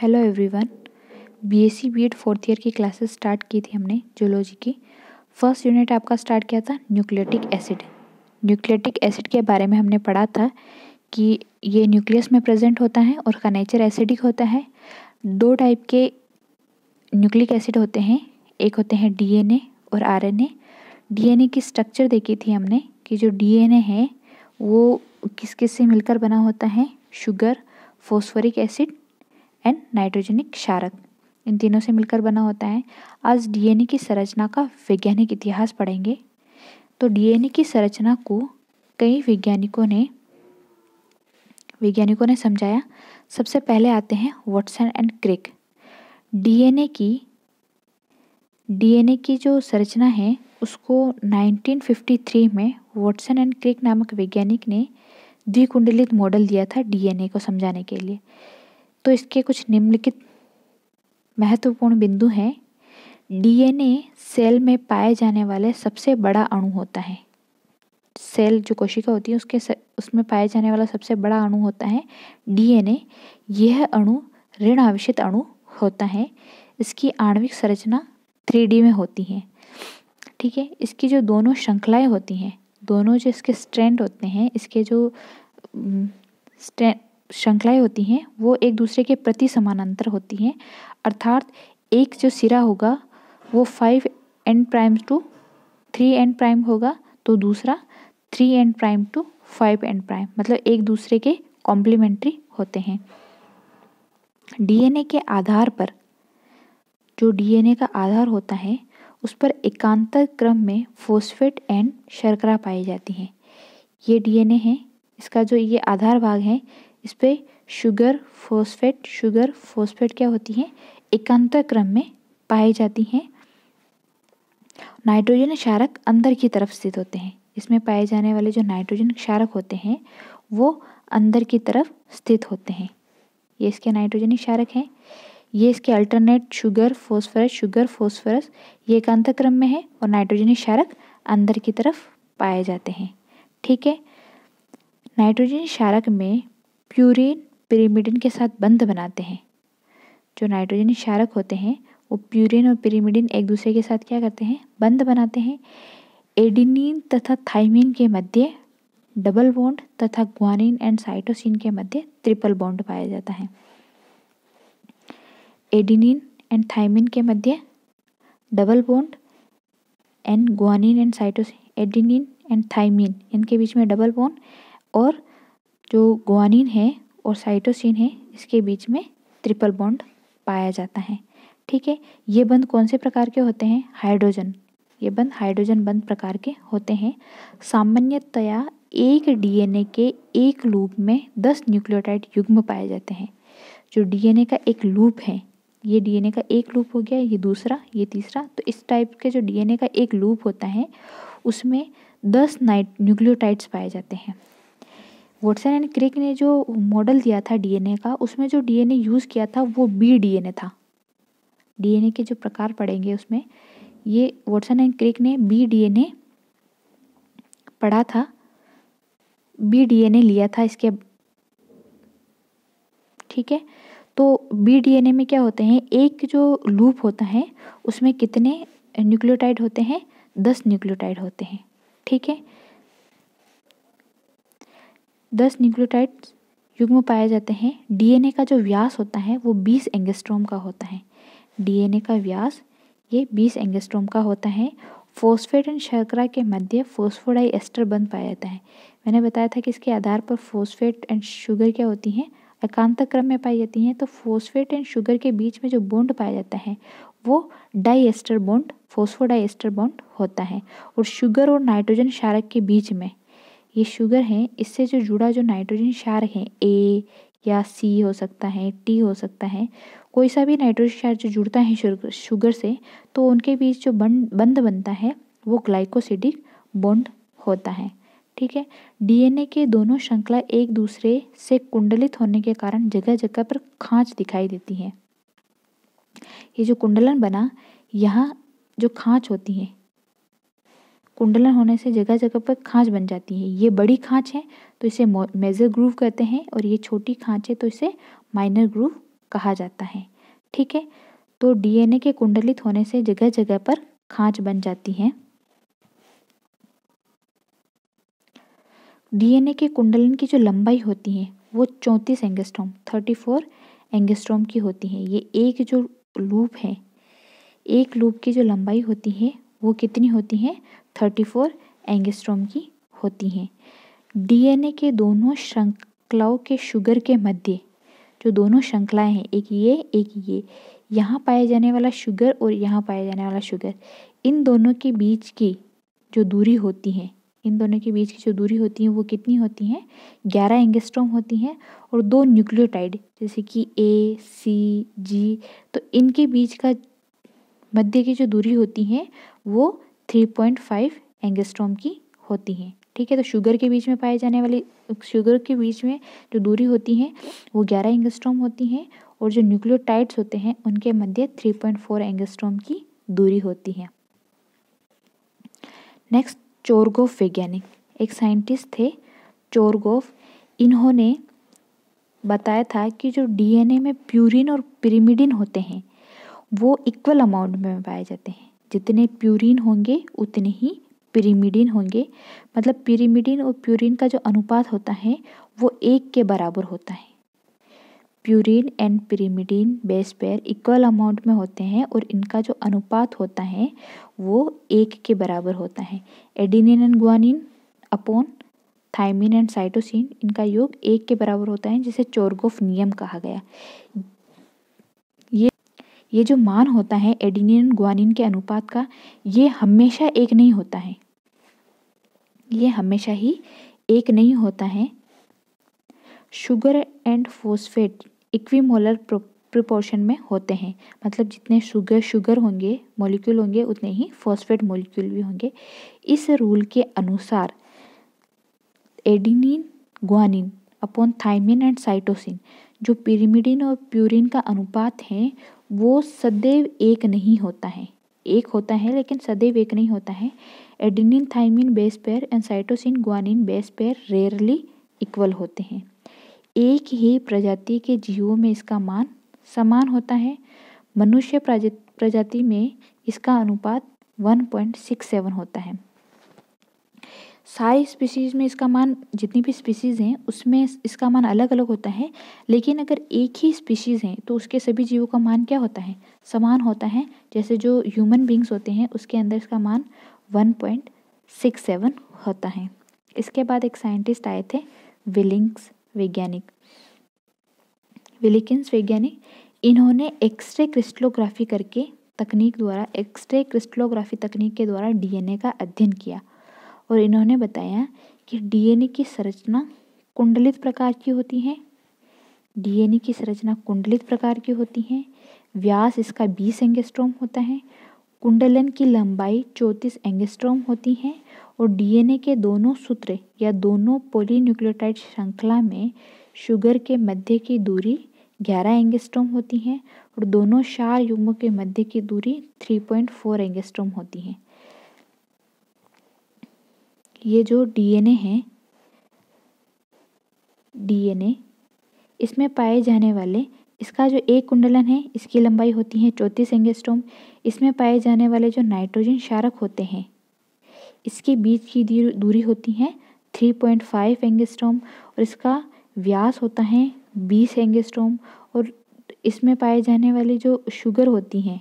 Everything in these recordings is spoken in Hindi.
hello everyone BSc BEd fourth year की क्लासेस स्टार्ट की थी हमने जूलॉजी की फर्स्ट यूनिट आपका स्टार्ट किया था न्यूक्लियोटिक एसिड न्यूक्लियोटिक एसिड के बारे में हमने पढ़ा था कि ये न्यूक्लियस में प्रेजेंट होता है और का नेचर एसिडिक होता है दो टाइप के न्यूक्लिक एसिड होते हैं एक होते हैं डी और आर एन की स्ट्रक्चर देखी थी हमने कि जो डी है वो किस किस से मिलकर बना होता है sugar phosphoric acid and nitrogenic क्षारक इन तीनों से मिलकर बना होता है आज डीएनए की संरचना का वैज्ञानिक इतिहास पढ़ेंगे तो डीएनए की संरचना को कई वैज्ञानिकों ने वैज्ञानिकों ने समझाया सबसे पहले आते हैं वॉटसन एंड क्रिक डीएनए की डीएनए की जो संरचना है उसको 1953 में वॉटसन एंड क्रिक नामक वैज्ञानिक ने द्विकुंडलित मॉडल दिया था डीएनए को समझाने के लिए तो इसके कुछ निम्नलिखित महत्वपूर्ण बिंदु हैं डीएनए सेल में पाए जाने वाले सबसे बड़ा अणु होता है सेल जो कोशिका होती है उसके उसमें पाए जाने वाला सबसे बड़ा अणु होता है डीएनए यह अणु ऋण आवेशित अणु होता है इसकी आणविक संरचना थ्री में होती है ठीक है इसकी जो दोनों श्रृंखलाएँ होती हैं दोनों जो इसके स्ट्रैंड होते हैं इसके जो स्ट्रैंड श्रृंखलाएँ होती हैं वो एक दूसरे के प्रति समानांतर होती हैं अर्थात एक जो सिरा होगा वो five end prime to three end prime होगा तो दूसरा three end prime to five end prime मतलब एक दूसरे के कॉम्प्लीमेंट्री होते हैं डीएनए के आधार पर जो डीएनए का आधार होता है उस पर एकांतर क्रम में फोस्फेट एंड शर्करा पाई जाती हैं ये डीएनए है इसका जो ये आधार भाग है इस पर शुगर फोस्फेट शुगर फोस्फेट क्या होती हैं एकांत क्रम में पाई जाती हैं नाइट्रोजन क्षारक अंदर की तरफ स्थित होते हैं इसमें पाए जाने वाले जो नाइट्रोजन क्षारक होते हैं वो अंदर की तरफ स्थित होते हैं ये इसके नाइट्रोजन क्षारक हैं ये इसके alternate sugar phosphorus sugar phosphorus ये एकांत क्रम में है और नाइट्रोजन क्षारक अंदर की तरफ पाए जाते हैं ठीक है नाइट्रोजन क्षारक में प्यूरिन पिरीमिडिन के साथ बंध बनाते हैं जो नाइट्रोजन क्षारक होते हैं वो प्यूरिन और पिरीमिडिन एक दूसरे के साथ क्या करते हैं बंध बनाते हैं एडिनिन तथा थाइमिन के मध्य डबल बॉन्ड तथा ग्वानिन एंड साइटोसिन के मध्य ट्रिपल बॉन्ड पाया जाता है एडिनिन एंड थाइमिन के मध्य double bond and guanine and cytosine adenine and thymine इनके बीच में डबल बॉन्ड और जो गुआनिन है और साइटोसिन है इसके बीच में ट्रिपल बॉन्ड पाया जाता है ठीक है ये बंद कौन से प्रकार के होते हैं हाइड्रोजन ये बंद हाइड्रोजन बंद प्रकार के होते हैं सामान्यतया एक डीएनए के एक लूप में दस न्यूक्लियोटाइड युग्म पाए जाते हैं जो डीएनए का एक लूप है ये डीएनए का एक लूप हो गया ये दूसरा ये तीसरा तो इस टाइप के जो डीएनए का एक लूप होता है उसमें दस नाइट न्यूक्लियोटाइड्स पाए जाते हैं वॉटसन एंड क्रिक ने जो मॉडल दिया था डीएनए का उसमें जो डीएनए यूज़ किया था वो बी डीएनए था डीएनए के जो प्रकार पड़ेंगे उसमें ये वॉटसन एंड क्रिक ने बी डीएनए पढ़ा था बी डीएनए लिया था इसके ठीक है तो बी डीएनए में क्या होते हैं एक जो लूप होता है उसमें कितने न्यूक्लियोटाइड होते हैं दस न्यूक्लियोटाइड होते हैं ठीक है दस न्यूक्लियोटाइड्स युग्म पाए जाते हैं डीएनए का जो व्यास होता है वो बीस एंगस्ट्रोम का होता है डीएनए का व्यास ये बीस एंगस्ट्रोम का होता है फोस्फेट एंड शर्करा के मध्य फोस्फोडाई एस्टर बंद पाया जाता है मैंने बताया था कि इसके आधार पर फोस्फेट एंड शुगर क्या होती हैं एकांत क्रम में पाई जाती हैं तो फोस्फेट एंड शुगर के बीच में जो बोंड पाया जाता है वो डाइएस्टर बोंड फोस्फोडाइस्टर बोंड होता है और शुगर और नाइट्रोजन क्षारक के बीच में ये शुगर है इससे जो जुड़ा जो नाइट्रोजन क्षार है ए या सी हो सकता है टी हो सकता है कोई सा भी नाइट्रोजन क्षार जो जुड़ता है शुगर से तो उनके बीच जो बन बंद बनता है वो ग्लाइकोसिडिक बॉन्ड होता है ठीक है डीएनए के दोनों श्रृंखला एक दूसरे से कुंडलित होने के कारण जगह जगह पर खांच दिखाई देती है ये जो कुंडलन बना यहाँ जो खांच होती है कुंडलन होने से जगह जगह पर खाँच बन जाती है ये बड़ी खाँच है तो इसे मेजर ग्रूव कहते हैं और ये छोटी खाँच है तो इसे माइनर ग्रूव कहा जाता है ठीक है तो डीएनए के कुंडलित होने से जगह जगह पर खाँच बन जाती है डीएनए के कुंडलन की जो लंबाई होती है वो चौंतीस एंगेस्ट्रोम थर्टी फोर एंगेस्ट्रोम की होती है ये एक जो लूप है एक लूप की जो लंबाई होती है वो कितनी होती है 34 एंगस्ट्रोम की होती हैं डीएनए के दोनों श्रृंखलाओं के शुगर के मध्य जो दोनों श्रृंखलाएं हैं एक ये एक ये यहाँ पाया जाने वाला शुगर और यहाँ पाया जाने वाला शुगर इन दोनों के बीच की जो दूरी होती है इन दोनों के बीच की जो दूरी होती है वो कितनी होती हैं ग्यारह एंगस्ट्रोम होती हैं और दो न्यूक्लियोटाइड जैसे कि ए सी जी तो इनके बीच का मध्य की जो दूरी होती है वो थ्री पॉइंट फाइव एंगस्ट्रोम की होती हैं ठीक है तो शुगर के बीच में पाए जाने वाली शुगर के बीच में जो दूरी होती हैं वो ग्यारह एंगस्ट्रोम होती हैं और जो न्यूक्लियोटाइड्स होते हैं उनके मध्य थ्री पॉइंट फोर एंगेस्ट्रोम की दूरी होती है नेक्स्ट चोरगोफ वैज्ञानिक एक साइंटिस्ट थे चोरगोफ इन्होंने बताया था कि जो डीएनए में प्यूरिन और पिरिमिडिन होते हैं वो इक्वल अमाउंट में पाए जाते हैं जितने प्यूरिन होंगे उतने ही पिरीमिडिन होंगे मतलब पिरीमिडिन और प्यूरिन का जो अनुपात होता है वो एक के बराबर होता है purine and pyrimidine base pair equal amount में होते हैं और इनका जो अनुपात होता है वो एक के बराबर होता है adenine and guanine upon thymine and cytosine इनका योग एक के बराबर होता है जिसे चोरगोफ नियम कहा गया ये जो मान होता है एडिनिन ग्वानिन के अनुपात का ये हमेशा एक नहीं होता है ये हमेशा ही एक नहीं होता है sugar and phosphate equimolar proportion में होते हैं मतलब जितने शुगर शुगर होंगे मॉलिक्यूल होंगे उतने ही फोस्फेट मॉलिक्यूल भी होंगे इस रूल के अनुसार adenine guanine upon thymine and cytosine जो पिरीमिडिन और प्यूरिन का अनुपात है वो सदैव एक नहीं होता है एक होता है लेकिन सदैव एक नहीं होता है adenine thymine base pair and cytosine guanine base pair rarely equal होते हैं एक ही प्रजाति के जीवों में इसका मान समान होता है मनुष्य प्रजाति में इसका अनुपात 1.67 होता है सारी स्पीसीज़ में इसका मान जितनी भी स्पीसीज़ हैं उसमें इसका मान अलग अलग होता है लेकिन अगर एक ही स्पीशीज़ हैं तो उसके सभी जीवों का मान क्या होता है समान होता है जैसे जो ह्यूमन बींग्स होते हैं उसके अंदर इसका मान वन पॉइंट सिक्स सेवन होता है इसके बाद एक साइंटिस्ट आए थे विलिंग्स वैज्ञानिक विलिकिन्स वैज्ञानिक इन्होंने एक्सरे क्रिस्टलोग्राफी करके तकनीक द्वारा एक्सरे क्रिस्टलोग्राफी तकनीक के द्वारा डीएनए का अध्ययन किया और इन्होंने बताया कि डीएनए की संरचना कुंडलित प्रकार की होती है डीएनए की संरचना कुंडलित प्रकार की होती है व्यास इसका बीस एंगेस्ट्रोम होता है कुंडलन की लंबाई चौंतीस एंगेस्ट्रोम होती है और डीएनए के दोनों सूत्र या दोनों पोलीन्यूक्लियोटाइड श्रृंखला में शुगर के मध्य की दूरी 11 एंगेस्ट्रोम होती है और दोनों क्षार युग्मों के मध्य की दूरी 3.4 एंगेस्ट्रोम होती है ये जो डीएनए है डीएनए इसमें पाए जाने वाले इसका जो एक कुंडलन है इसकी लंबाई होती है चौंतीस एंगेस्टोम इसमें पाए जाने वाले जो नाइट्रोजन शारक होते हैं इसके बीच की दूरी होती है थ्री पॉइंट फाइव एंगेस्टोम और इसका व्यास होता है बीस एंगेस्टोम और इसमें पाए जाने वाली जो शुगर होती हैं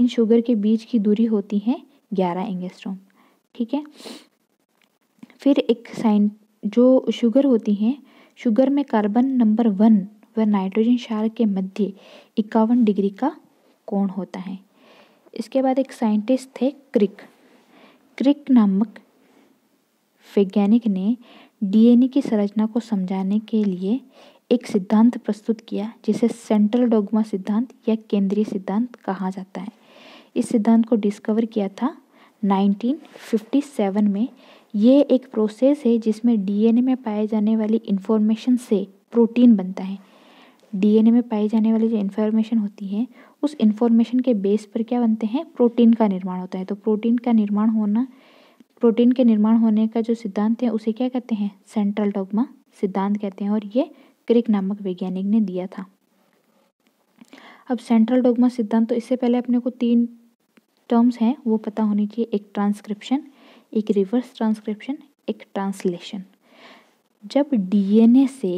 इन शुगर के बीच की दूरी होती है ग्यारह एंगेस्ट्रोम ठीक है फिर एक साइन जो शुगर होती हैं शुगर में कार्बन नंबर वन व नाइट्रोजन क्षार के मध्य इक्यावन डिग्री का कोण होता है इसके बाद एक साइंटिस्ट थे क्रिक क्रिक नामक वैज्ञानिक ने डीएनए की संरचना को समझाने के लिए एक सिद्धांत प्रस्तुत किया जिसे सेंट्रल डोगमा सिद्धांत या केंद्रीय सिद्धांत कहा जाता है इस सिद्धांत को डिस्कवर किया था 1957 में ये एक प्रोसेस है जिसमें डीएनए में पाए जाने वाली इन्फॉर्मेशन से प्रोटीन बनता है डीएनए में पाई जाने वाली जो इन्फॉर्मेशन होती है उस इन्फॉर्मेशन के बेस पर क्या बनते हैं प्रोटीन का निर्माण होता है तो प्रोटीन का निर्माण होना प्रोटीन के निर्माण होने का जो सिद्धांत है उसे क्या कहते हैं सेंट्रल डोगमा सिद्धांत कहते हैं और ये क्रिक नामक वैज्ञानिक ने दिया था अब सेंट्रल डोगमा सिद्धांत तो इससे पहले अपने को तीन टर्म्स हैं वो पता होनी चाहिए एक ट्रांसक्रिप्शन एक रिवर्स ट्रांसक्रिप्शन एक ट्रांसलेशन जब डीएनए से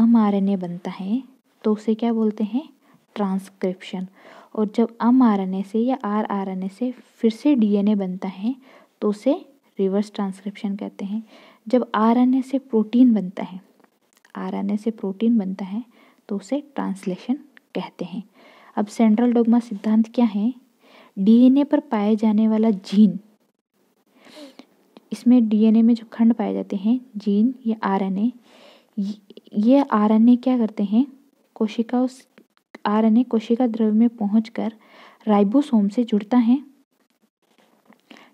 एमआरएनए बनता है तो उसे क्या बोलते हैं ट्रांसक्रिप्शन और जब एमआरएनए से या आरआरएनए से फिर से डीएनए बनता है तो उसे रिवर्स ट्रांसक्रिप्शन कहते हैं जब आरएनए से प्रोटीन बनता है आरएनए से प्रोटीन बनता है तो उसे ट्रांसलेशन कहते हैं अब सेंट्रल डोगमा सिद्धांत क्या है डीएनए पर पाए जाने वाला जीन इसमें डीएनए में जो खंड पाए जाते हैं जीन या आरएनए ये आरएनए क्या करते हैं कोशिका उस आरएनए कोशिका द्रव्य में पहुँच राइबोसोम से जुड़ता है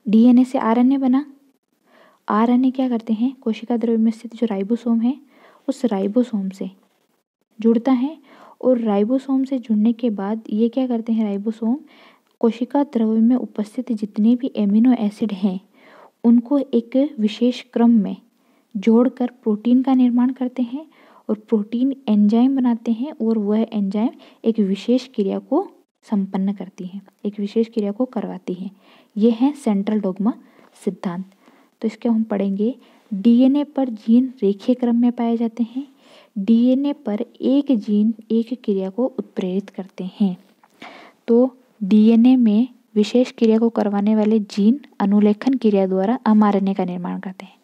डीएनए से आरएनए बना आरएनए क्या करते हैं कोशिका द्रव्य में स्थित जो राइबोसोम है उस राइबोसोम से जुड़ता है और राइबोसोम से जुड़ने के बाद ये क्या करते हैं राइबोसोम कोशिका द्रव्य में उपस्थित जितने भी एमिनो एसिड हैं उनको एक विशेष क्रम में जोड़कर प्रोटीन का निर्माण करते हैं और प्रोटीन एंजाइम बनाते हैं और वह एंजाइम एक विशेष क्रिया को संपन्न करती हैं एक विशेष क्रिया को करवाती हैं ये हैं सेंट्रल डोगमा सिद्धांत तो इसके हम पढ़ेंगे डीएनए पर जीन रेखीय क्रम में पाए जाते हैं डीएनए पर एक जीन एक क्रिया को उत्प्रेरित करते हैं तो डीएनए में विशेष क्रिया को करवाने वाले जीन अनुलेखन क्रिया द्वारा एमआरएनए का निर्माण करते हैं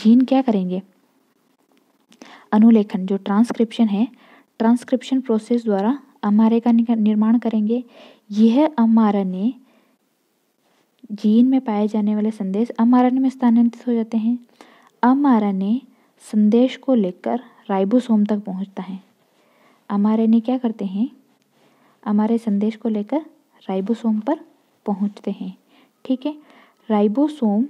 जीन क्या करेंगे अनुलेखन जो ट्रांसक्रिप्शन है ट्रांसक्रिप्शन प्रोसेस द्वारा एमआरए का निर्माण करेंगे यह एमआरएनए जीन में पाए जाने वाले संदेश एमआरएनए में स्थानांतरित हो जाते हैं एमआरएनए संदेश को लेकर राइबोसोम तक पहुंचता है एमआरएनए क्या करते हैं हमारे संदेश को लेकर राइबोसोम पर पहुंचते हैं ठीक है राइबोसोम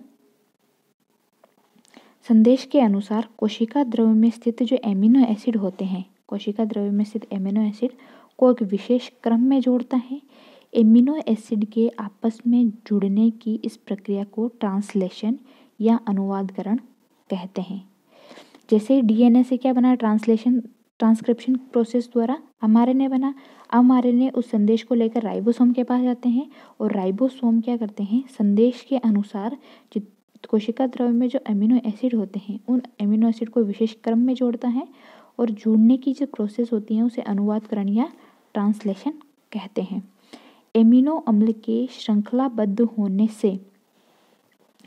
संदेश के अनुसार कोशिका द्रव्य में स्थित जो एमिनो एसिड होते हैं कोशिका द्रव्य में स्थित एमिनो एसिड को एक विशेष क्रम में जोड़ता है एमिनो एसिड के आपस में जुड़ने की इस प्रक्रिया को ट्रांसलेशन या अनुवादकरण कहते हैं जैसे डीएनए से क्या बना ट्रांसलेशन ट्रांसक्रिप्शन प्रोसेस द्वारा एमआरएनए बना एमआरएनए उस संदेश को लेकर राइबोसोम के पास जाते हैं और राइबोसोम क्या करते हैं संदेश के अनुसार कोशिका द्रव्य में जो एमिनो एसिड होते हैं उन एमिनो एसिड को विशेष क्रम में जोड़ता है और जोड़ने की जो प्रोसेस होती है उसे अनुवादकरण या ट्रांसलेशन कहते हैं एमिनो अम्ल के श्रृंखलाबद्ध होने से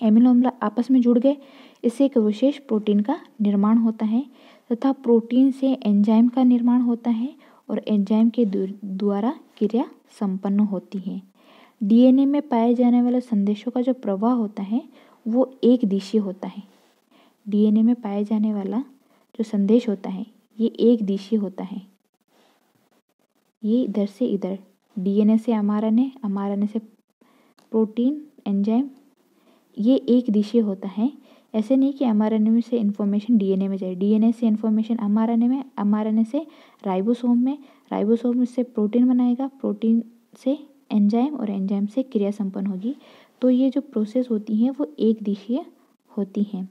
एमिनो अम्ल आपस में जुड़ गए इससे एक विशेष प्रोटीन का निर्माण होता है तथा प्रोटीन से एंजाइम का निर्माण होता है और एंजाइम के द्वारा क्रिया संपन्न होती है डीएनए में पाए जाने वाले संदेशों का जो प्रवाह होता है वो एक दिशी होता है डीएनए में पाए जाने वाला जो संदेश होता है ये एक दिशी होता है ये इधर से इधर डीएनए से अमारने अमारने से प्रोटीन एंजाइम ये एक दिशी होता है ऐसे नहीं कि एम से इन्फॉर्मेशन डी में जाए डी से इन्फॉर्मेशन एम में एम से राइबोसोम में राइबोसोम से प्रोटीन बनाएगा प्रोटीन से एंजाइम और एंजाइम से क्रिया संपन्न होगी तो ये जो प्रोसेस होती हैं वो एक दिशीय होती हैं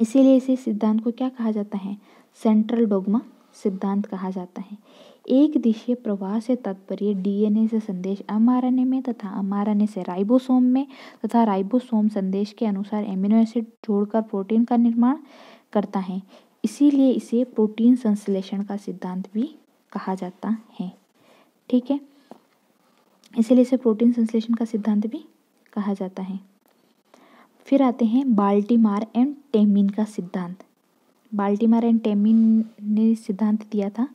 इसीलिए इसे सिद्धांत को क्या कहा जाता है सेंट्रल डोगमा सिद्धांत कहा जाता है एक दिशीय प्रवाह से तात्पर्य डीएनए से संदेश एमआरएनए में तथा एमआरएनए से राइबोसोम में तथा राइबोसोम संदेश के अनुसार एमिनो एसिड जोड़कर प्रोटीन का निर्माण करता है इसीलिए इसे प्रोटीन संश्लेषण का सिद्धांत भी कहा जाता है ठीक है इसीलिए इसे प्रोटीन संश्लेषण का सिद्धांत भी कहा जाता है फिर आते हैं बाल्टीमार एंड टेमिन का सिद्धांत बाल्टीमार एंड टेमिन ने सिद्धांत दिया था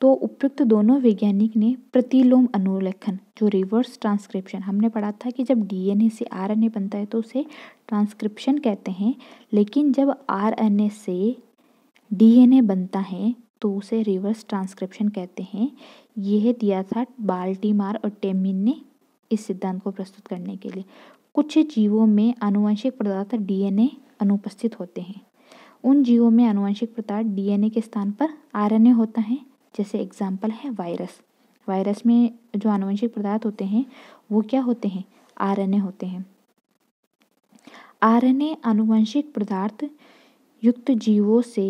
तो उपयुक्त दोनों वैज्ञानिक ने प्रतिलोम अनुलेखन जो रिवर्स ट्रांसक्रिप्शन हमने पढ़ा था कि जब डीएनए से आरएनए बनता है तो उसे ट्रांसक्रिप्शन कहते हैं लेकिन जब आरएनए से डीएनए बनता है तो उसे रिवर्स ट्रांसक्रिप्शन कहते हैं यह दिया था बाल्टीमार और टेमिन ने इस सिद्धांत को प्रस्तुत करने के लिए कुछ जीवों में आनुवंशिक पदार्थ डीएनए अनुपस्थित होते हैं उन जीवों में आनुवंशिक पदार्थ डीएनए के स्थान पर आरएनए होता है जैसे एग्जाम्पल है वायरस वायरस में जो आनुवंशिक पदार्थ होते हैं वो क्या होते हैं आरएनए होते हैं आरएनए आनुवंशिक पदार्थ युक्त जीवों से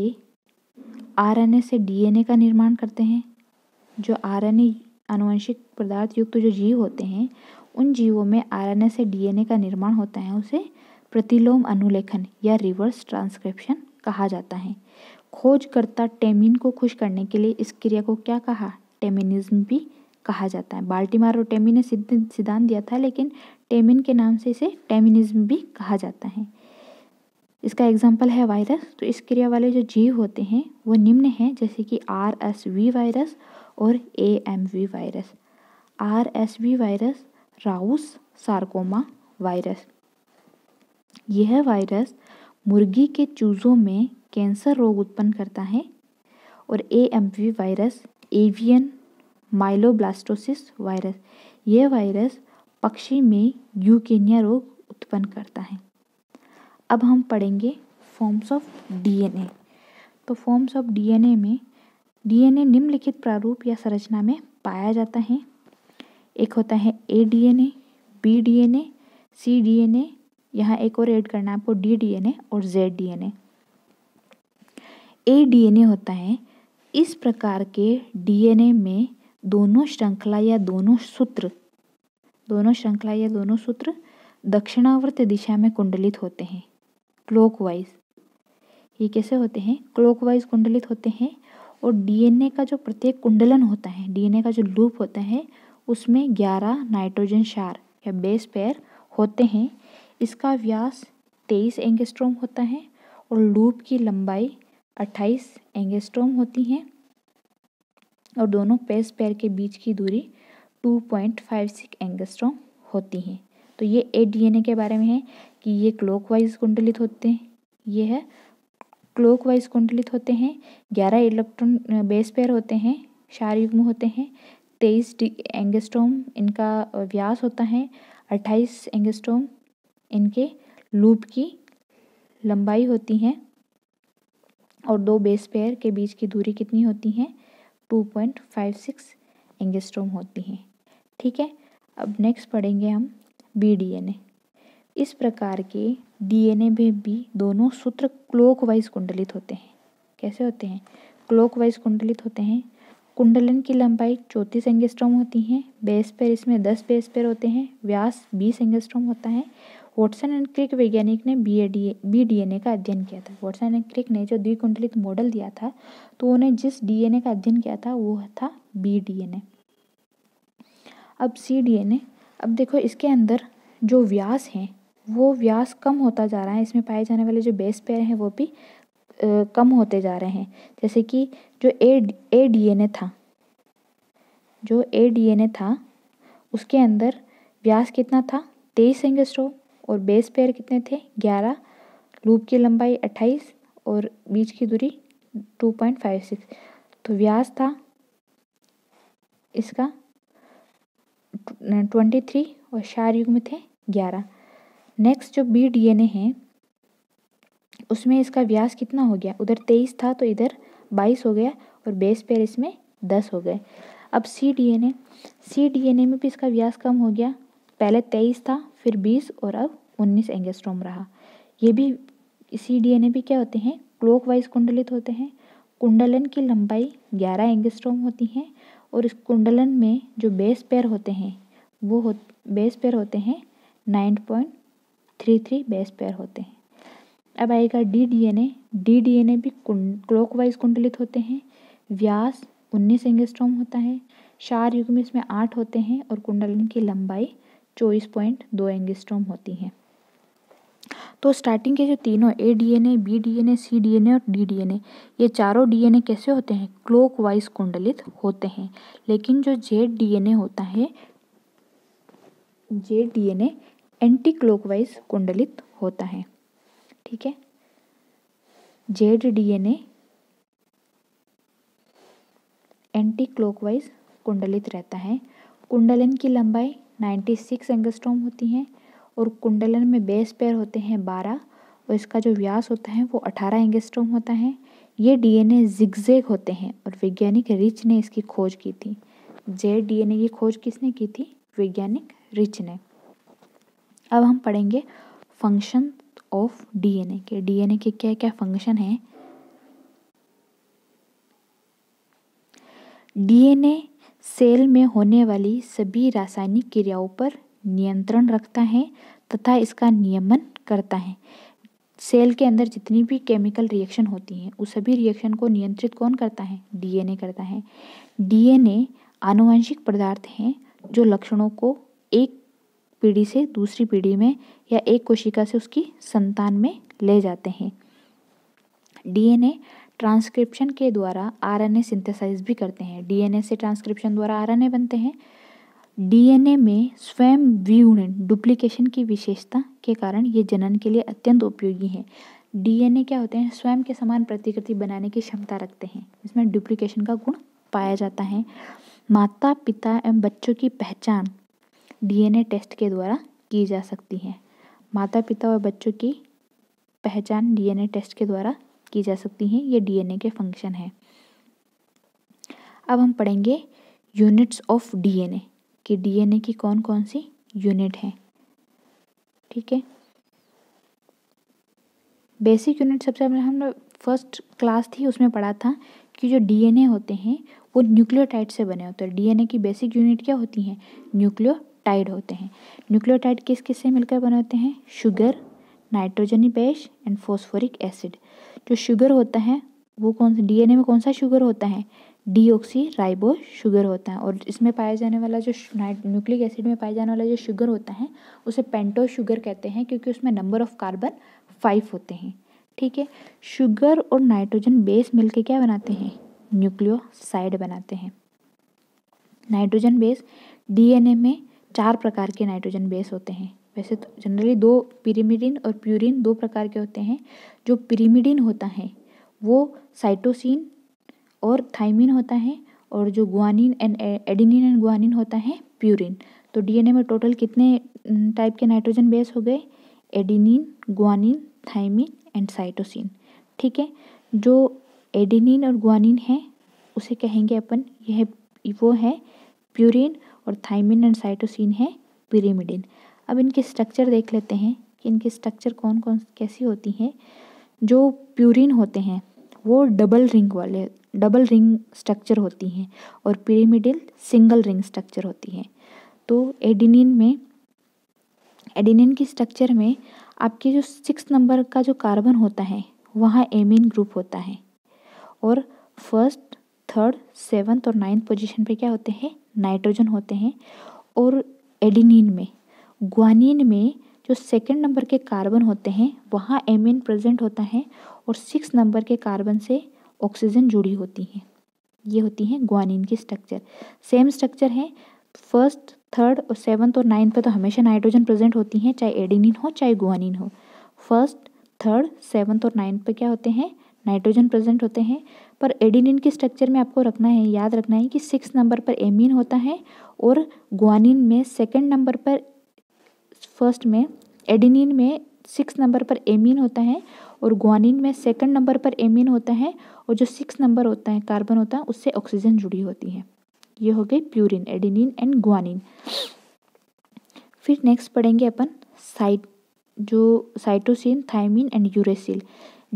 आरएनए से डीएनए का निर्माण करते हैं जो आरएनए आनुवंशिक पदार्थ युक्त जो जीव होते हैं उन जीवों में आरएनए से डीएनए का निर्माण होता है उसे प्रतिलोम अनुलेखन या रिवर्स ट्रांसक्रिप्शन कहा जाता है खोजकर्ता टेमिन को खुश करने के लिए इस क्रिया को क्या कहा टेमिनिज्म भी कहा जाता है बाल्टीमार और टेमिन ने सिद्धांत दिया था लेकिन टेमिन के नाम से इसे टेमिनिज्म भी कहा जाता है इसका एग्जाम्पल है वायरस तो इस क्रिया वाले जो जीव होते हैं वो निम्न हैं जैसे कि आर एस वी वायरस और A M V virus R S V virus Rous sarcoma virus यह वायरस मुर्गी के चूजों में कैंसर रोग उत्पन्न करता है और A virus avian myeloblastosis virus यह वायरस पक्षी में यूकेनिया रोग उत्पन्न करता है अब हम पढ़ेंगे फॉर्म्स ऑफ डीएनए तो फॉर्म्स ऑफ डीएनए में डीएनए निम्नलिखित प्रारूप या संरचना में पाया जाता है एक होता है A DNA B DNA C DNA यहाँ एक और ऐड करना है आपको डी डीएनए और जेड डीएनए ए डीएनए होता है इस प्रकार के डीएनए में दोनों श्रृंखला या दोनों सूत्र दोनों श्रृंखला या दोनों सूत्र दक्षिणावर्त दिशा में कुंडलित होते हैं क्लोकवाइज ये कैसे होते हैं क्लोकवाइज कुंडलित होते हैं और डीएनए का जो प्रत्येक कुंडलन होता है डीएनए का जो लूप होता है उसमें ग्यारह नाइट्रोजन शार या बेस पेयर होते हैं इसका व्यास तेईस एंगस्ट्रोम होता है और लूप की लंबाई अट्ठाईस एंगेस्ट्रोम होती हैं और दोनों पेस पैर के बीच की दूरी two point five six angstrom होती हैं तो ये ए डीएनए के बारे में है कि ये वाइज कुंडलित होते हैं ये है वाइज कुंडलित होते हैं ग्यारह इलेक्ट्रॉन बेस पेयर होते हैं क्षार युग्म होते हैं 23 एंगेस्ट्रोम इनका व्यास होता है अट्ठाईस एंगेस्ट्रोम इनके लूप की लंबाई होती है और दो बेस पेयर के बीच की दूरी कितनी होती है 2.56 एंगेस्ट्रोम होती हैं ठीक है अब नेक्स्ट पढ़ेंगे हम बी डी एन ए इस प्रकार के डीएनए में भी दोनों सूत्र क्लोकवाइज कुंडलित होते हैं कैसे होते हैं क्लोकवाइज कुंडलित होते हैं कुंडलन की लंबाई चौंतीस एंगेस्ट्रोम होती है बेस पेयर इसमें दस बेस पेयर होते हैं व्यास बीस एंगेस्ट्रोम होता है वॉटसन एंड क्रिक वैज्ञानिक ने बी डी बी ए का अध्ययन किया था वॉटसन एंड क्रिक ने जो द्विकुंडलित मॉडल दिया था तो उन्होंने जिस डीएनए का अध्ययन किया था वो था बी डी एन ए अब सी डी एन ए अब देखो इसके अंदर जो व्यास हैं वो व्यास कम होता जा रहा है इसमें पाए जाने वाले जो बेस पेयर हैं वो भी आ, कम होते जा रहे हैं जैसे कि जो ए ए डी एन ए था जो ए डी एन ए था उसके अंदर व्यास कितना था तेईस एंगस्ट्रोम और बेस पेयर कितने थे ग्यारह लूप की लंबाई अट्ठाईस और बीच की दूरी टू पॉइंट फाइव सिक्स तो व्यास था इसका ट्वेंटी थ्री और शार युग में थे ग्यारह नेक्स्ट जो बी डी एन ए है उसमें इसका व्यास कितना हो गया उधर तेईस था तो इधर बाईस हो गया और बेस पेयर इसमें दस हो गए अब C D N A C D N A में भी इसका व्यास कम हो गया पहले तेईस था फिर बीस और अब उन्नीस एंगेस्ट्रोम रहा ये भी इसी डीएनए भी क्या होते हैं वाइज कुंडलित होते हैं कुंडलन की लंबाई ग्यारह एंगेस्ट्रोम होती हैं और इस कुंडलन में जो बेस पेयर होते हैं वो हो बेस पेयर होते हैं nine point three three base pair होते हैं अब आएगा D D N A D D N A भी क्लोक वाइज कुंडलित होते हैं व्यास उन्नीस एंगेस्ट्रोम होता है शार युग में इसमें आठ होते हैं और कुंडलन की लंबाई चौबीस पॉइंट दो एंगस्ट्रॉम होती हैं तो स्टार्टिंग के जो तीनों A DNA, B DNA, C DNA और डी डीएनए ये चारों डीएनए कैसे होते हैं क्लोकवाइज वाइज कुंडलित होते हैं लेकिन जो जेड डीएनए होता है Z DNA anti clockwise कुंडलित होता है ठीक है जेड डीएनए एंटी क्लोकवाइज कुंडलित रहता है कुंडलन की लंबाई नाइन्टी सिक्स एंगस्ट्रोम होती हैं और कुंडलन में बेस पेयर होते हैं बारह और इसका जो व्यास होता है वो अठारह एंगस्ट्रोम होता है ये डीएनए जिगजैग होते हैं और वैज्ञानिक रिच ने इसकी खोज की थी जेड डीएनए की खोज किसने की थी वैज्ञानिक रिच ने अब हम पढ़ेंगे फंक्शन ऑफ डीएनए के डीएनए के क्या क्या फंक्शन हैं डीएनए सेल में होने वाली सभी रासायनिक क्रियाओं पर नियंत्रण रखता है तथा इसका नियमन करता है सेल के अंदर जितनी भी केमिकल रिएक्शन होती हैं उस सभी रिएक्शन को नियंत्रित कौन करता है डीएनए करता है डीएनए आनुवंशिक पदार्थ हैं जो लक्षणों को एक पीढ़ी से दूसरी पीढ़ी में या एक कोशिका से उसकी संतान में ले जाते हैं डीएनए ट्रांसक्रिप्शन के द्वारा आरएनए सिंथेसाइज भी करते हैं डीएनए से ट्रांसक्रिप्शन द्वारा आरएनए बनते हैं डीएनए में स्वयं व्यूणन डुप्लीकेशन की विशेषता के कारण ये जनन के लिए अत्यंत उपयोगी हैं डीएनए क्या होते हैं स्वयं के समान प्रतिकृति बनाने की क्षमता रखते हैं इसमें डुप्लीकेशन का गुण पाया जाता है माता पिता एवं बच्चों की पहचान डीएनए टेस्ट के द्वारा की जा सकती है माता पिता और बच्चों की पहचान डीएनए टेस्ट के द्वारा की जा सकती हैं ये डीएनए के फंक्शन हैं अब हम पढ़ेंगे यूनिट्स ऑफ डीएनए कि डीएनए की कौन कौन सी यूनिट है ठीक है बेसिक यूनिट सबसे पहले हमने फर्स्ट क्लास थी उसमें पढ़ा था कि जो डीएनए होते हैं वो न्यूक्लियोटाइड से बने होते हैं डीएनए की बेसिक यूनिट क्या होती हैं न्यूक्लियोटाइड होते हैं न्यूक्लियोटाइड किस किस से मिलकर बने होते हैं शुगर नाइट्रोजनी बेस एंड फोस्फोरिक एसिड जो शुगर होता है वो कौन सा डीएनए में कौन सा शुगर होता है डी राइबो शुगर होता है और इसमें पाया जाने वाला जो न्यूक्लिक एसिड में पाया जाने वाला जो शुगर होता है उसे पेंटो शुगर कहते हैं क्योंकि उसमें नंबर ऑफ कार्बन फाइव होते हैं ठीक है शुगर और नाइट्रोजन बेस मिलके क्या बनाते हैं न्यूक्लियोसाइड बनाते हैं नाइट्रोजन बेस डीएनए में चार प्रकार के नाइट्रोजन बेस होते हैं वैसे तो जनरली दो पिरीमिडिन और प्यूरिन दो प्रकार के होते हैं जो पिरीमिडिन होता है वो साइटोसिन और थाइमिन होता है और जो guanine and adenine and guanine होता है प्यूरिन तो डीएनए में टोटल कितने टाइप के नाइट्रोजन बेस हो गए adenine guanine thymine and cytosine ठीक है जो एडिनिन और गुआनिन है उसे कहेंगे अपन यह वो है प्यूरिन और थाइमिन एंड साइटोसिन है पिरीमिडिन अब इनके स्ट्रक्चर देख लेते हैं कि इनकी स्ट्रक्चर कौन कौन कैसी होती हैं जो प्यूरिन होते हैं वो डबल रिंग वाले डबल रिंग स्ट्रक्चर होती हैं और पिरीमिडिल सिंगल रिंग स्ट्रक्चर होती हैं तो एडिनिन में एडिनिन की स्ट्रक्चर में आपके जो सिक्स नंबर का जो कार्बन होता है वहाँ एमिन ग्रुप होता है और फर्स्ट थर्ड सेवन्थ और नाइन्थ पोजीशन पे क्या होते हैं नाइट्रोजन होते हैं और एडिनिन में ग्वानिन में जो सेकेंड नंबर के कार्बन होते हैं वहाँ एमिन प्रेजेंट होता है और सिक्स नंबर के कार्बन से ऑक्सीजन जुड़ी होती है ये होती है ग्वानिन की स्ट्रक्चर सेम स्ट्रक्चर है फर्स्ट थर्ड और सेवन्थ और नाइन्थ पे तो हमेशा नाइट्रोजन प्रेजेंट होती हैं चाहे एडिनिन हो चाहे गुआनिन हो फर्स्ट थर्ड सेवन्थ और नाइन्थ पे क्या होते हैं नाइट्रोजन प्रेजेंट होते हैं पर एडिनिन के स्ट्रक्चर में आपको रखना है याद रखना है कि सिक्स नंबर पर एमिन होता है और ग्वानिन में सेकेंड नंबर पर फर्स्ट में एडिनिन में सिक्स नंबर पर एमिन होता है और ग्वानिन में सेकंड नंबर पर एमिन होता है और जो सिक्स नंबर होता है कार्बन होता है उससे ऑक्सीजन जुड़ी होती है ये हो गई प्यूरिन एडिनिन एंड ग्वानिन फिर नेक्स्ट पढ़ेंगे अपन साइट जो cytosine thymine and uracil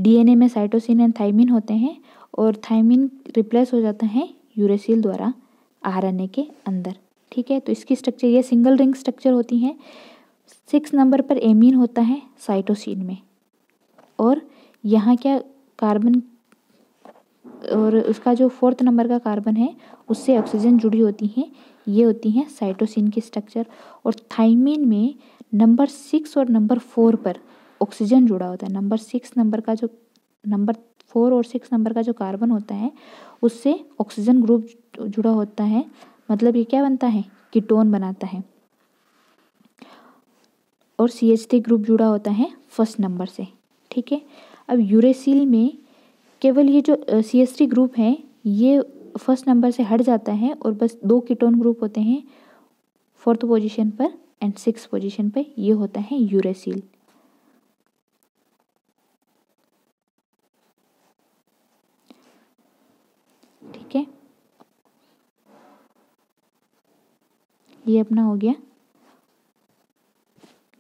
DNA में साइटोसिन एंड थाइमिन होते हैं और थाइमिन रिप्लेस हो जाता है यूरेसिल द्वारा आरएनए के अंदर ठीक है तो इसकी स्ट्रक्चर ये सिंगल रिंग स्ट्रक्चर होती हैं सिक्स नंबर पर एमीन होता है साइटोसिन में और यहाँ क्या कार्बन और उसका जो फोर्थ नंबर का कार्बन है उससे ऑक्सीजन जुड़ी होती हैं ये होती हैं साइटोसिन की स्ट्रक्चर और थाइमिन में नंबर सिक्स और नंबर फोर पर ऑक्सीजन जुड़ा होता है नंबर सिक्स नंबर का जो नंबर फोर और सिक्स नंबर का जो कार्बन होता है उससे ऑक्सीजन ग्रुप जुड़ा होता है मतलब ये क्या बनता है कीटोन बनाता है और सी ग्रुप जुड़ा होता है फर्स्ट नंबर से ठीक है अब यूरेसिल में केवल ये जो सी ग्रुप है ये फर्स्ट नंबर से हट जाता है और बस दो कीटोन ग्रुप होते हैं फोर्थ पोजीशन पर एंड सिक्स पोजीशन पर ये होता है यूरेसिल ठीक है ये अपना हो गया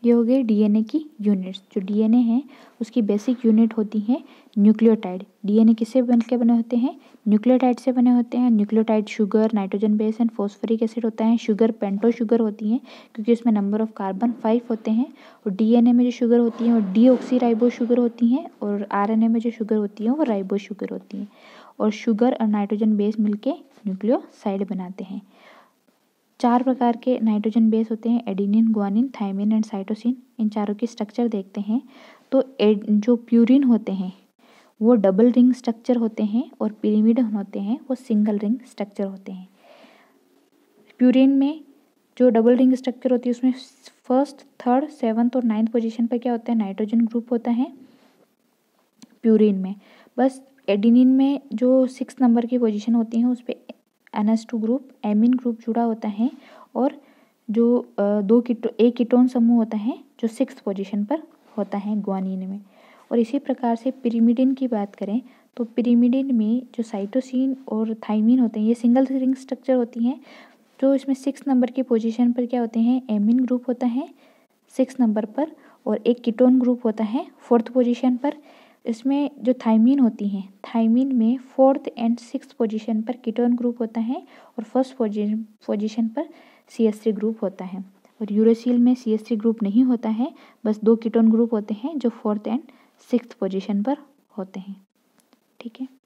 ये हो गए डीएनए की यूनिट्स जो डीएनए है उसकी बेसिक यूनिट होती है न्यूक्लियोटाइड डीएनए किससे बन के बने होते हैं न्यूक्लियोटाइड से बने होते हैं nucleotide sugar nitrogen base and phosphoric acid होता है शुगर पेंटो शुगर होती हैं क्योंकि उसमें नंबर ऑफ कार्बन फाइव होते हैं और डीएनए में जो शुगर होती है वो राइबो शुगर होती हैं और आर में जो शुगर होती है वो राइबो शुगर होती हैं और शुगर और नाइट्रोजन बेस मिलके न्यूक्लियोसाइड बनाते हैं चार प्रकार के नाइट्रोजन बेस होते हैं adenine guanine thymine and cytosine इन चारों की स्ट्रक्चर देखते हैं तो एड जो प्यूरिन होते हैं वो डबल रिंग स्ट्रक्चर होते हैं और पिरीमिड होते हैं वो सिंगल रिंग स्ट्रक्चर होते हैं प्यूरिन में जो डबल रिंग स्ट्रक्चर होती है उसमें फर्स्ट थर्ड सेवन्थ और नाइन्थ पोजीशन पर क्या होता है नाइट्रोजन ग्रुप होता है प्यूरिन में बस एडिनिन में जो सिक्स नंबर की पोजीशन होती है उस पर N S two group amine group जुड़ा होता है और जो दो किटो एक कीटोन समूह होता है जो सिक्स पोजीशन पर होता है ग्वानीन में और इसी प्रकार से पिरीमिडिन की बात करें तो पिरीमिडिन में जो साइटोसिन और थाइमिन होते हैं ये सिंगल रिंग स्ट्रक्चर होती हैं जो इसमें सिक्स नंबर की पोजीशन पर क्या होते हैं एमिन ग्रुप होता है सिक्स नंबर पर और एक कीटोन ग्रुप होता है फोर्थ पोजिशन पर इसमें जो थाइमिन होती हैं थाइमिन में फोर्थ एंड सिक्स पोजीशन पर कीटोन ग्रुप होता है और फर्स्ट पोजीशन पर सी एस थ्री ग्रुप होता है और यूरोसिल में सी एस थ्री ग्रुप नहीं होता है बस दो कीटोन ग्रुप होते हैं जो फोर्थ एंड सिक्स पोजीशन पर होते हैं ठीक है